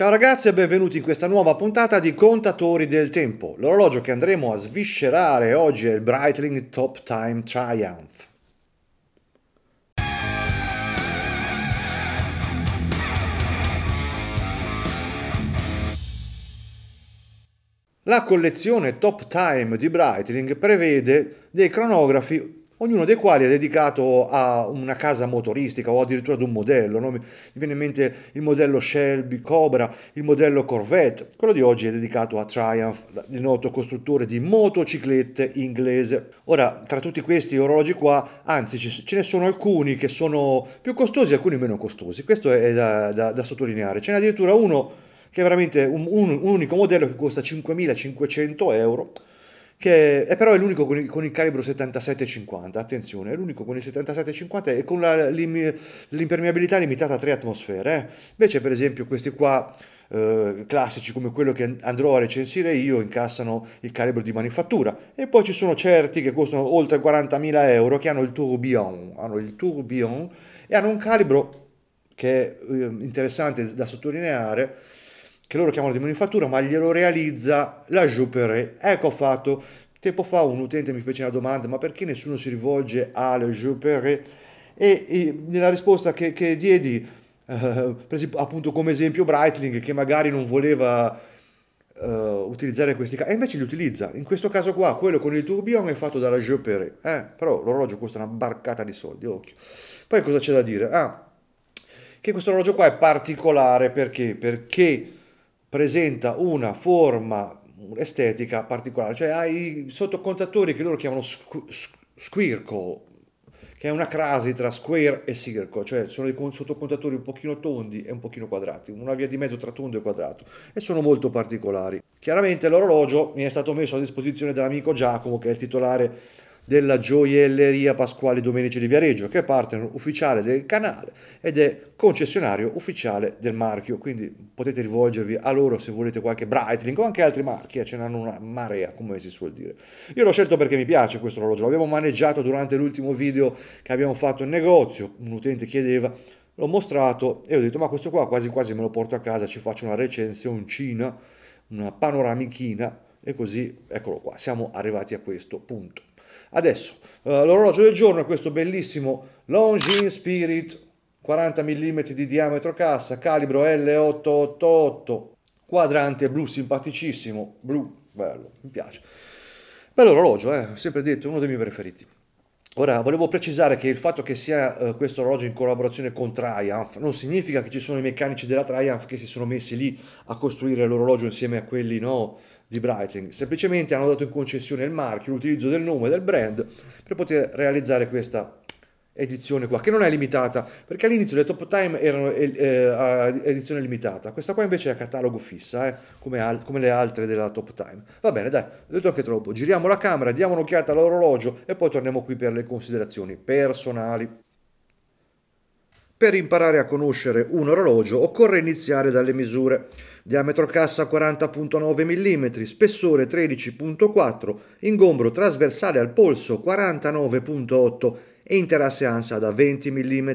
Ciao ragazzi e benvenuti in questa nuova puntata di Contatori del Tempo. L'orologio che andremo a sviscerare oggi è il Breitling Top Time Triumph. La collezione Top Time di Breitling prevede dei cronografi ognuno dei quali è dedicato a una casa motoristica o addirittura ad un modello. No? Mi viene in mente il modello Shelby Cobra, il modello Corvette. Quello di oggi è dedicato a Triumph, il noto costruttore di motociclette inglese. Ora, tra tutti questi orologi qua, anzi ce ne sono alcuni che sono più costosi e alcuni meno costosi. Questo è da, da, da sottolineare. Ce n'è addirittura uno che è veramente un, un, un unico modello che costa 5.500 euro che è però è l'unico con il, con il calibro 77-50, attenzione, è l'unico con il 77-50 e con la, l'im, l'impermeabilità limitata a 3 atmosfere. Eh. Invece per esempio questi qua eh, classici come quello che andrò a recensire io incassano il calibro di manifattura e poi ci sono certi che costano oltre 40.000 euro che hanno il tourbillon, hanno il tourbillon e hanno un calibro che è eh, interessante da sottolineare che loro chiamano di manifattura, ma glielo realizza la Juperé. Ecco fatto. Tempo fa un utente mi fece una domanda, ma perché nessuno si rivolge alla Juperé? E, nella risposta che, che diedi, eh, presi appunto come esempio Breitling, che magari non voleva eh, utilizzare questi casi, e invece li utilizza. In questo caso qua, quello con il tourbillon è fatto dalla Juperé, eh? però l'orologio costa una barcata di soldi, occhio. Poi cosa c'è da dire? Ah, che questo orologio qua è particolare perché? Perché presenta una forma estetica particolare, cioè hai sottocontatori che loro chiamano squ- squirco, che è una crasi tra square e circo, cioè sono dei sottocontatori un pochino tondi e un pochino quadrati, una via di mezzo tra tondo e quadrato, e sono molto particolari. Chiaramente l'orologio mi è stato messo a disposizione dall'amico Giacomo, che è il titolare della gioielleria Pasquale Domenici di Viareggio, che è partner ufficiale del canale ed è concessionario ufficiale del marchio, quindi potete rivolgervi a loro se volete qualche Breitling o anche altri marchi, eh, ce n'hanno una marea, come si suol dire. Io l'ho scelto perché mi piace questo orologio, l'abbiamo maneggiato durante l'ultimo video che abbiamo fatto in negozio, un utente chiedeva l'ho mostrato e ho detto ma questo qua quasi quasi me lo porto a casa, ci faccio una recensioncina, una panoramichina e così eccolo qua, siamo arrivati a questo punto. Adesso, eh, l'orologio del giorno è questo bellissimo Longines Spirit 40 mm di diametro cassa, calibro L888, quadrante blu simpaticissimo, blu, bello, mi piace. Bello orologio, eh? sempre detto, uno dei miei preferiti. Ora, volevo precisare che il fatto che sia eh, questo orologio in collaborazione con Triumph non significa che ci sono i meccanici della Triumph che si sono messi lì a costruire l'orologio insieme a quelli no, di Breitling, semplicemente hanno dato in concessione il marchio, l'utilizzo del nome del brand per poter realizzare questa edizione qua, che non è limitata, perché all'inizio le top time erano eh, eh edizione limitata, questa qua invece è a catalogo fissa, eh, come, al- come, le altre della top time. Va bene, dai, ho detto anche troppo, giriamo la camera, diamo un'occhiata all'orologio e poi torniamo qui per le considerazioni personali. Per imparare a conoscere un orologio occorre iniziare dalle misure. Diametro cassa 40.9 mm, spessore 13.4, ingombro trasversale al polso 49.8 e interasse ansa da 20 mm.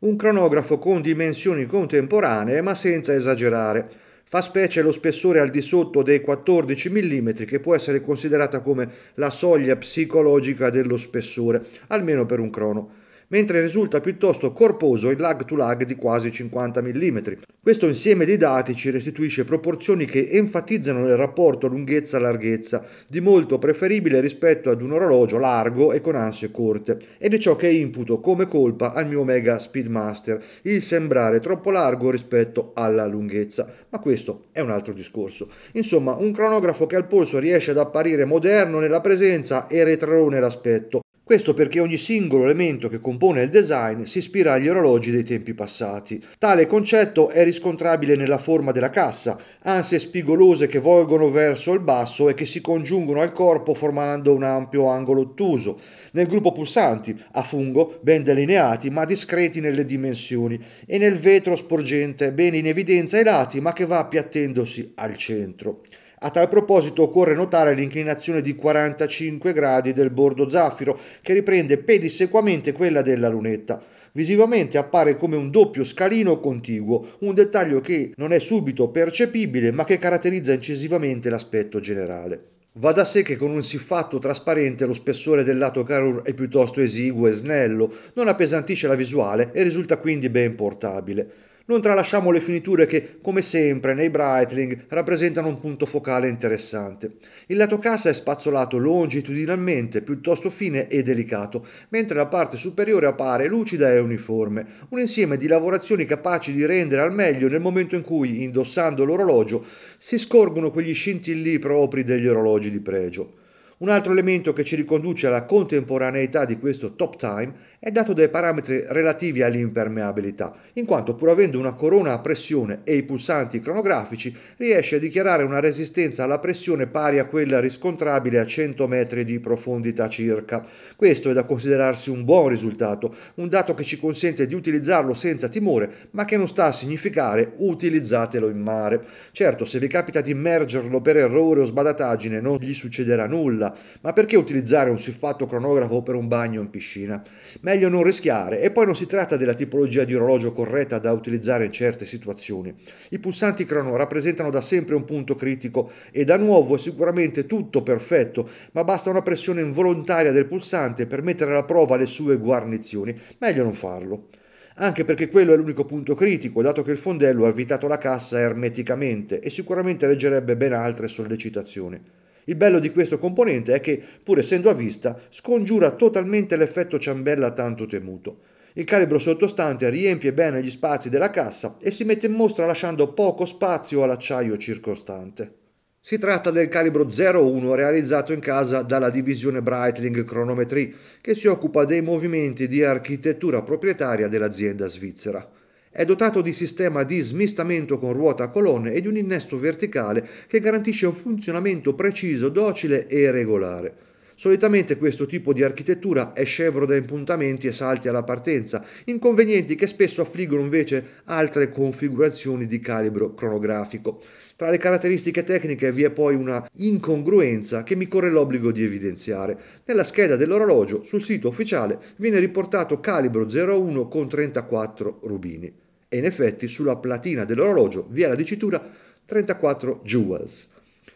Un cronografo con dimensioni contemporanee ma senza esagerare. Fa specie lo spessore al di sotto dei 14 mm che può essere considerata come la soglia psicologica dello spessore, almeno per un crono mentre risulta piuttosto corposo il lag to lag di quasi 50 mm. Questo insieme di dati ci restituisce proporzioni che enfatizzano il rapporto lunghezza-larghezza, di molto preferibile rispetto ad un orologio largo e con ansie corte, ed è ciò che imputo come colpa al mio Omega Speedmaster, il sembrare troppo largo rispetto alla lunghezza, ma questo è un altro discorso. Insomma, un cronografo che al polso riesce ad apparire moderno nella presenza e retrò nell'aspetto, questo perché ogni singolo elemento che compone il design si ispira agli orologi dei tempi passati. Tale concetto è riscontrabile nella forma della cassa, anse spigolose che volgono verso il basso e che si congiungono al corpo formando un ampio angolo ottuso. Nel gruppo pulsanti, a fungo, ben delineati ma discreti nelle dimensioni, e nel vetro sporgente, ben in evidenza ai lati ma che va appiattendosi al centro. A tal proposito occorre notare l'inclinazione di 45 gradi del bordo zaffiro, che riprende pedissequamente quella della lunetta. Visivamente appare come un doppio scalino contiguo, un dettaglio che non è subito percepibile ma che caratterizza incisivamente l'aspetto generale. Va da sé che con un siffatto trasparente lo spessore del lato Carur è piuttosto esiguo e snello, non appesantisce la visuale e risulta quindi ben portabile. Non tralasciamo le finiture che, come sempre, nei Breitling rappresentano un punto focale interessante. Il lato cassa è spazzolato longitudinalmente, piuttosto fine e delicato, mentre la parte superiore appare lucida e uniforme, un insieme di lavorazioni capaci di rendere al meglio nel momento in cui, indossando l'orologio, si scorgono quegli scintilli propri degli orologi di pregio. Un altro elemento che ci riconduce alla contemporaneità di questo top time è dato dai parametri relativi all'impermeabilità, in quanto pur avendo una corona a pressione e i pulsanti cronografici, riesce a dichiarare una resistenza alla pressione pari a quella riscontrabile a 100 metri di profondità circa. Questo è da considerarsi un buon risultato, un dato che ci consente di utilizzarlo senza timore, ma che non sta a significare utilizzatelo in mare. Certo, se vi capita di immergerlo per errore o sbadataggine non gli succederà nulla, nulla, ma perché utilizzare un siffatto cronografo per un bagno in piscina? Meglio non rischiare, e poi non si tratta della tipologia di orologio corretta da utilizzare in certe situazioni. I pulsanti crono rappresentano da sempre un punto critico e da nuovo è sicuramente tutto perfetto, ma basta una pressione involontaria del pulsante per mettere alla prova le sue guarnizioni. Meglio non farlo anche perché quello è l'unico punto critico, dato che il fondello ha evitato la cassa ermeticamente e sicuramente reggerebbe ben altre sollecitazioni. Il bello di questo componente è che, pur essendo a vista, scongiura totalmente l'effetto ciambella tanto temuto. Il calibro sottostante riempie bene gli spazi della cassa e si mette in mostra lasciando poco spazio all'acciaio circostante. Si tratta del calibro 01 realizzato in casa dalla divisione Breitling Chronometry, che si occupa dei movimenti di architettura proprietaria dell'azienda svizzera. È dotato di sistema di smistamento con ruota a colonne e di un innesto verticale che garantisce un funzionamento preciso, docile e regolare. Solitamente questo tipo di architettura è scevro da impuntamenti e salti alla partenza, inconvenienti che spesso affliggono invece altre configurazioni di calibro cronografico. Tra le caratteristiche tecniche vi è poi una incongruenza che mi corre l'obbligo di evidenziare. Nella scheda dell'orologio, sul sito ufficiale, viene riportato calibro 01 con 34 rubini. E in effetti sulla platina dell'orologio vi è la dicitura 34 jewels.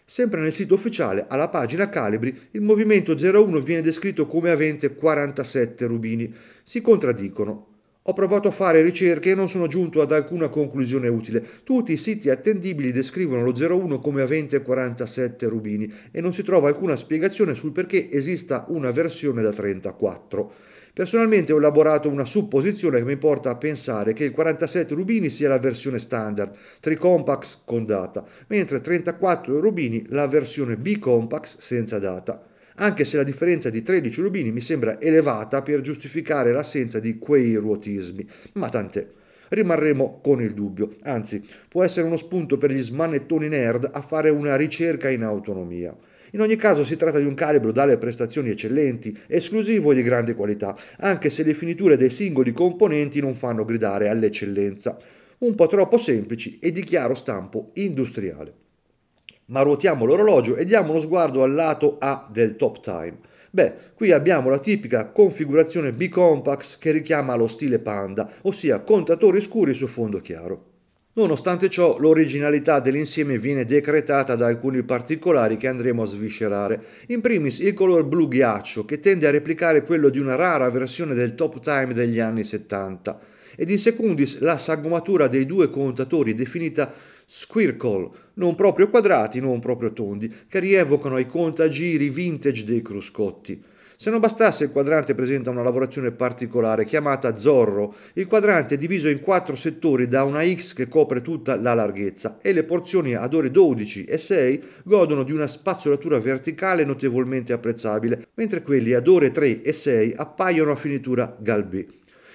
Sempre nel sito ufficiale, alla pagina calibri, il movimento 01 viene descritto come avente 47 rubini. Si contraddicono ho provato a fare ricerche e non sono giunto ad alcuna conclusione utile. Tutti i siti attendibili descrivono lo 01 come avente 47 rubini e non si trova alcuna spiegazione sul perché esista una versione da 34. Personalmente ho elaborato una supposizione che mi porta a pensare che il 47 rubini sia la versione standard, tricompax con data, mentre 34 rubini la versione bicompax senza data anche se la differenza di 13 rubini mi sembra elevata per giustificare l'assenza di quei ruotismi, ma tant'è. Rimarremo con il dubbio, anzi può essere uno spunto per gli smanettoni nerd a fare una ricerca in autonomia. In ogni caso si tratta di un calibro dalle prestazioni eccellenti, esclusivo e di grande qualità, anche se le finiture dei singoli componenti non fanno gridare all'eccellenza. Un po' troppo semplici e di chiaro stampo industriale ma ruotiamo l'orologio e diamo uno sguardo al lato A del top time. Beh, qui abbiamo la tipica configurazione B-Compax che richiama lo stile Panda, ossia contatori scuri su fondo chiaro. Nonostante ciò, l'originalità dell'insieme viene decretata da alcuni particolari che andremo a sviscerare. In primis il color blu ghiaccio, che tende a replicare quello di una rara versione del top time degli anni 70. Ed in secundis la sagomatura dei due contatori definita squircle, non proprio quadrati, non proprio tondi, che rievocano i contagiri vintage dei cruscotti. Se non bastasse, il quadrante presenta una lavorazione particolare chiamata Zorro. Il quadrante è diviso in quattro settori da una X che copre tutta la larghezza e le porzioni ad ore 12 e 6 godono di una spazzolatura verticale notevolmente apprezzabile, mentre quelli ad ore 3 e 6 appaiono a finitura galbè.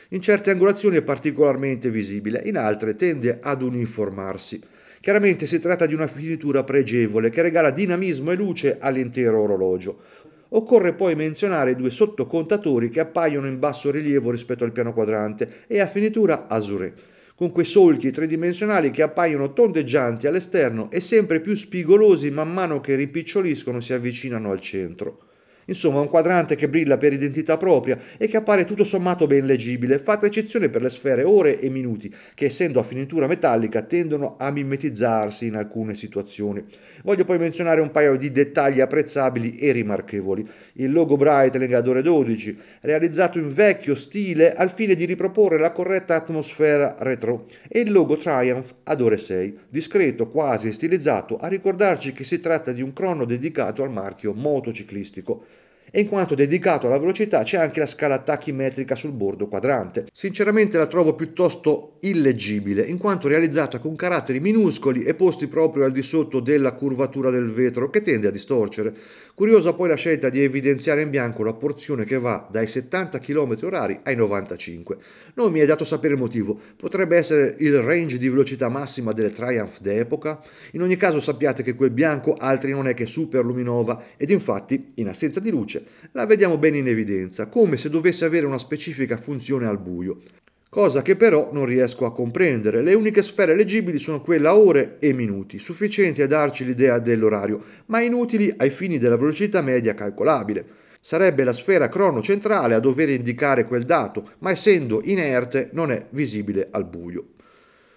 In certe angolazioni è particolarmente visibile, in altre tende ad uniformarsi. Chiaramente si tratta di una finitura pregevole che regala dinamismo e luce all'intero orologio. Occorre poi menzionare i due sottocontatori che appaiono in basso rilievo rispetto al piano quadrante e a finitura asuré, con quei solchi tridimensionali che appaiono tondeggianti all'esterno e sempre più spigolosi man mano che ripiccioliscono e si avvicinano al centro. Insomma, un quadrante che brilla per identità propria e che appare tutto sommato ben leggibile, fatta eccezione per le sfere ore e minuti, che essendo a finitura metallica tendono a mimetizzarsi in alcune situazioni. Voglio poi menzionare un paio di dettagli apprezzabili e rimarchevoli. Il logo Breitling ad ore 12, realizzato in vecchio stile al fine di riproporre la corretta atmosfera retro, e il logo Triumph ad ore 6, discreto, quasi stilizzato, a ricordarci che si tratta di un crono dedicato al marchio motociclistico e in quanto dedicato alla velocità c'è anche la scala tachimetrica sul bordo quadrante. Sinceramente la trovo piuttosto illeggibile in quanto realizzata con caratteri minuscoli e posti proprio al di sotto della curvatura del vetro che tende a distorcere. Curiosa poi la scelta di evidenziare in bianco la porzione che va dai 70 km orari ai 95. Non mi è dato sapere il motivo, potrebbe essere il range di velocità massima delle Triumph d'epoca? In ogni caso sappiate che quel bianco altri non è che Super Luminova ed infatti, in assenza di luce, la vediamo ben in evidenza, come se dovesse avere una specifica funzione al buio cosa che però non riesco a comprendere. Le uniche sfere leggibili sono quelle a ore e minuti, sufficienti a darci l'idea dell'orario, ma inutili ai fini della velocità media calcolabile. Sarebbe la sfera cronocentrale a dover indicare quel dato, ma essendo inerte non è visibile al buio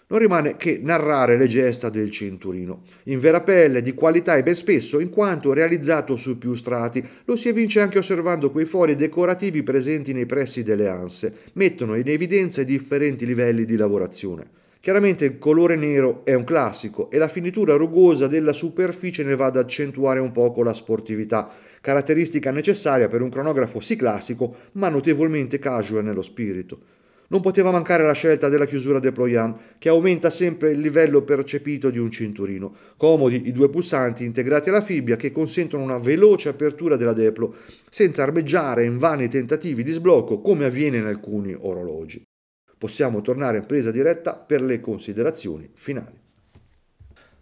non rimane che narrare le gesta del cinturino. In vera pelle, di qualità e ben spesso, in quanto realizzato su più strati, lo si evince anche osservando quei fori decorativi presenti nei pressi delle anse, mettono in evidenza i differenti livelli di lavorazione. Chiaramente il colore nero è un classico e la finitura rugosa della superficie ne va ad accentuare un poco la sportività, caratteristica necessaria per un cronografo sì classico, ma notevolmente casual nello spirito non poteva mancare la scelta della chiusura deployant, che aumenta sempre il livello percepito di un cinturino. Comodi i due pulsanti integrati alla fibbia che consentono una veloce apertura della deplo, senza armeggiare in vani tentativi di sblocco come avviene in alcuni orologi. Possiamo tornare in presa diretta per le considerazioni finali.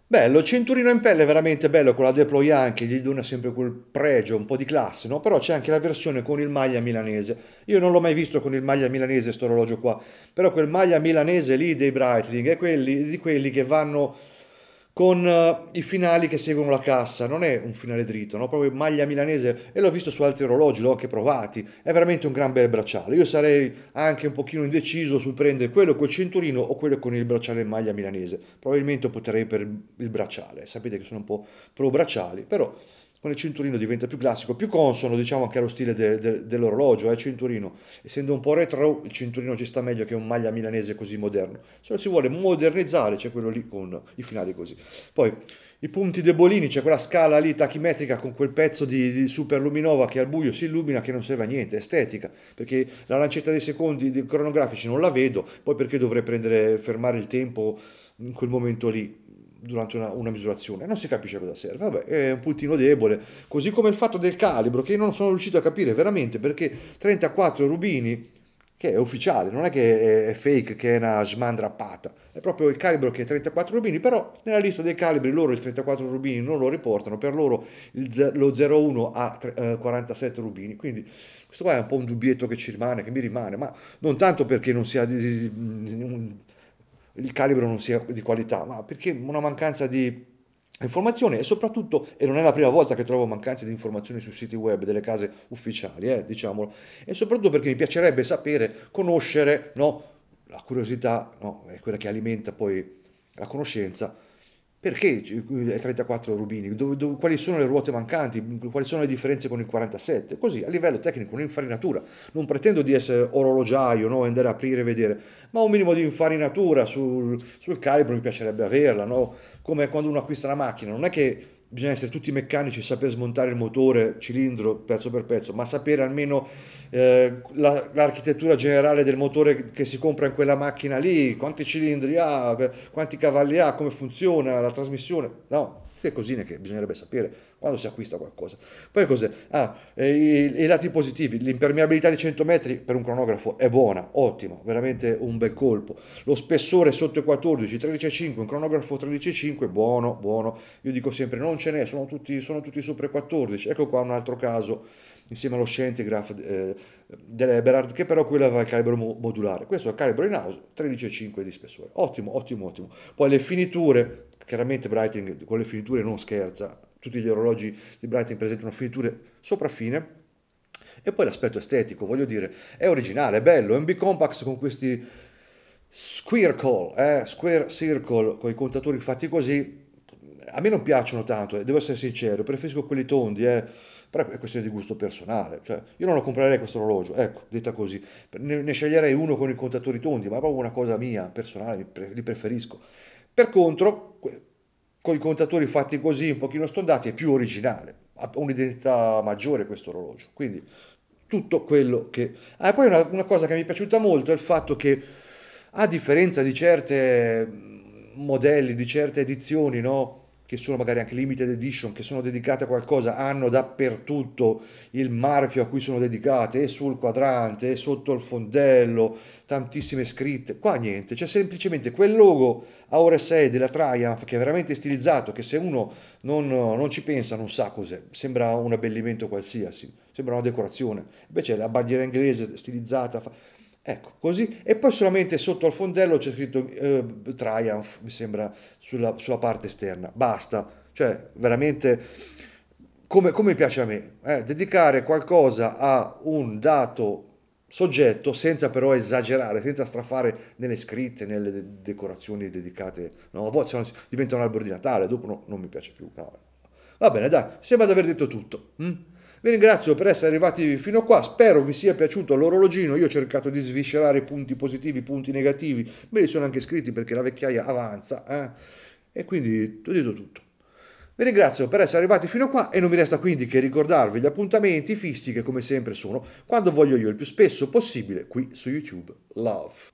Bello, il cinturino in pelle è veramente bello con la deploy anche, gli dona sempre quel pregio, un po' di classe, no? Però c'è anche la versione con il maglia milanese. Io non l'ho mai visto con il maglia milanese sto orologio qua, però quel maglia milanese lì dei Breitling è quelli, di quelli che vanno con uh, i finali che seguono la cassa, non è un finale dritto, no? proprio maglia milanese e l'ho visto su altri orologi, l'ho anche provati, è veramente un gran bel bracciale, io sarei anche un pochino indeciso sul prendere quello col cinturino o quello con il bracciale in maglia milanese, probabilmente opterei per il bracciale, sapete che sono un po' pro bracciali, però con il cinturino diventa più classico, più consono diciamo anche allo stile de, de, dell'orologio, eh, cinturino, essendo un po' retro il cinturino ci sta meglio che un maglia milanese così moderno, se lo si vuole modernizzare c'è quello lì con i finali così. Poi i punti debolini, c'è quella scala lì tachimetrica con quel pezzo di, di luminova che al buio si illumina che non serve a niente, estetica, perché la lancetta dei secondi dei cronografici non la vedo, poi perché dovrei prendere, fermare il tempo in quel momento lì? durante una, una, misurazione, non si capisce cosa serve, vabbè, è un puntino debole, così come il fatto del calibro che non sono riuscito a capire veramente perché 34 rubini, che è ufficiale, non è che è fake, che è una smandrappata, è proprio il calibro che è 34 rubini, però nella lista dei calibri loro il 34 rubini non lo riportano, per loro il, lo 01 ha eh, 47 rubini, quindi questo qua è un po' un dubbietto che ci rimane, che mi rimane, ma non tanto perché non sia di, il calibro non sia di qualità, ma perché una mancanza di informazione e soprattutto, e non è la prima volta che trovo mancanze di informazioni sui siti web delle case ufficiali, eh, diciamolo, e soprattutto perché mi piacerebbe sapere, conoscere, no? la curiosità no? è quella che alimenta poi la conoscenza perché 34 eh, rubini? Dove, dove, quali sono le ruote mancanti? Quali sono le differenze con il 47? Così, a livello tecnico, un'infarinatura. Non pretendo di essere orologiaio, no? andare a aprire e vedere, ma un minimo di infarinatura sul, sul calibro mi piacerebbe averla, no? come quando uno acquista una macchina. Non è che bisogna essere tutti meccanici, saper smontare il motore, cilindro, pezzo per pezzo, ma sapere almeno eh, la, l'architettura generale del motore che si compra in quella macchina lì, quanti cilindri ha, quanti cavalli ha, come funziona la trasmissione. No, tutte cosine che bisognerebbe sapere quando si acquista qualcosa. Poi cos'è? Ah, i, i lati positivi, l'impermeabilità di 100 metri per un cronografo è buona, ottima, veramente un bel colpo. Lo spessore sotto i 14, 13,5, un cronografo 13,5, buono, buono. Io dico sempre non ce n'è, sono tutti, sono tutti sopra i 14. Ecco qua un altro caso insieme allo Scentigraph eh, dell'Eberhard, che però qui aveva il calibro modulare. Questo è il calibro in house, 13,5 di spessore. Ottimo, ottimo, ottimo. Poi le finiture Chiaramente Brighting con le finiture non scherza, tutti gli orologi di Brighting presentano finiture sopra fine E poi l'aspetto estetico, voglio dire, è originale, è bello, è un big compax con questi squircle, eh, square circle, con i contatori fatti così, a me non piacciono tanto, devo essere sincero, preferisco quelli tondi, eh, però è questione di gusto personale, cioè io non lo comprerei questo orologio, ecco, detta così, ne, ne sceglierei uno con i contatori tondi, ma è proprio una cosa mia, personale, li preferisco. Per contro, con i contatori fatti così, un pochino stondati, è più originale, ha un'identità maggiore questo orologio. Quindi tutto quello che... Ah, poi una, una cosa che mi è piaciuta molto è il fatto che, a differenza di certi mm, modelli, di certe edizioni, no? che sono magari anche limited edition, che sono dedicate a qualcosa, hanno dappertutto il marchio a cui sono dedicate, e sul quadrante, e sotto il fondello, tantissime scritte. Qua niente, c'è semplicemente quel logo a ore 6 della Triumph che è veramente stilizzato, che se uno non, non ci pensa non sa cos'è, sembra un abbellimento qualsiasi, sembra una decorazione. Invece la bandiera inglese stilizzata, Ecco, così. E poi solamente sotto al fondello c'è scritto eh, Triumph, mi sembra, sulla, sulla, parte esterna. Basta. Cioè, veramente, come, come piace a me, eh, dedicare qualcosa a un dato soggetto senza però esagerare, senza strafare nelle scritte, nelle decorazioni dedicate. No, a volte diventa un albero di Natale, dopo no, non mi piace più. No. Va bene, dai, sembra di aver detto tutto. Hm? Vi ringrazio per essere arrivati fino a qua, spero vi sia piaciuto l'orologino, io ho cercato di sviscerare i punti positivi, i punti negativi, me li sono anche scritti perché la vecchiaia avanza eh? e quindi ho detto tutto. Vi ringrazio per essere arrivati fino a qua e non mi resta quindi che ricordarvi gli appuntamenti fissi che come sempre sono quando voglio io il più spesso possibile qui su YouTube. Love.